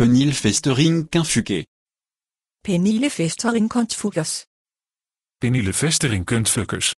Penilfestering kan fukke. Penilfestering kunt fukkers. Penilfestering kunt fukkers.